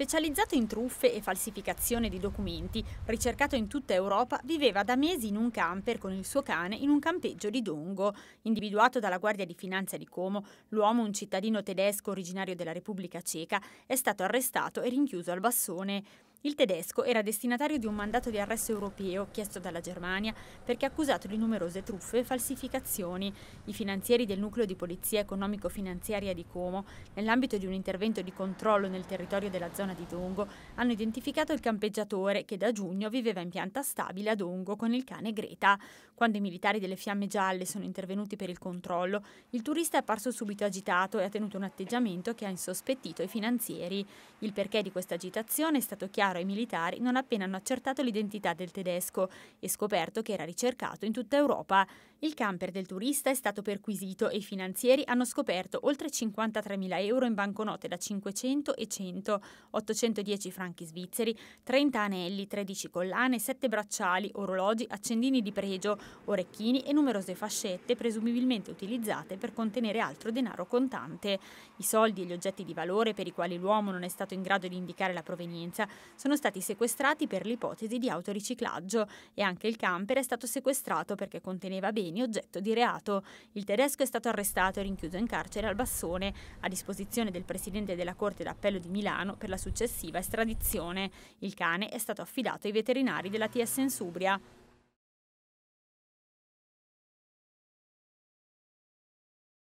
Specializzato in truffe e falsificazione di documenti, ricercato in tutta Europa, viveva da mesi in un camper con il suo cane in un campeggio di Dongo. Individuato dalla Guardia di Finanza di Como, l'uomo, un cittadino tedesco originario della Repubblica Ceca, è stato arrestato e rinchiuso al bassone. Il tedesco era destinatario di un mandato di arresto europeo chiesto dalla Germania perché accusato di numerose truffe e falsificazioni. I finanzieri del nucleo di polizia economico-finanziaria di Como, nell'ambito di un intervento di controllo nel territorio della zona di Dongo, hanno identificato il campeggiatore che da giugno viveva in pianta stabile a Dongo con il cane Greta. Quando i militari delle Fiamme Gialle sono intervenuti per il controllo, il turista è apparso subito agitato e ha tenuto un atteggiamento che ha insospettito i finanzieri. Il perché di questa agitazione è stato chiaro Lautaro e i militari non appena hanno accertato l'identità del tedesco e scoperto che era ricercato in tutta Europa. Il camper del turista è stato perquisito e i finanzieri hanno scoperto oltre 53.000 euro in banconote da 500 e 100, 810 franchi svizzeri, 30 anelli, 13 collane, 7 bracciali, orologi, accendini di pregio, orecchini e numerose fascette presumibilmente utilizzate per contenere altro denaro contante. I soldi e gli oggetti di valore per i quali l'uomo non è stato in grado di indicare la provenienza sono stati sequestrati per l'ipotesi di autoriciclaggio e anche il camper è stato sequestrato perché conteneva beni oggetto di reato. Il tedesco è stato arrestato e rinchiuso in carcere al Bassone, a disposizione del presidente della Corte d'Appello di Milano per la successiva estradizione. Il cane è stato affidato ai veterinari della TS Insubria. Subria.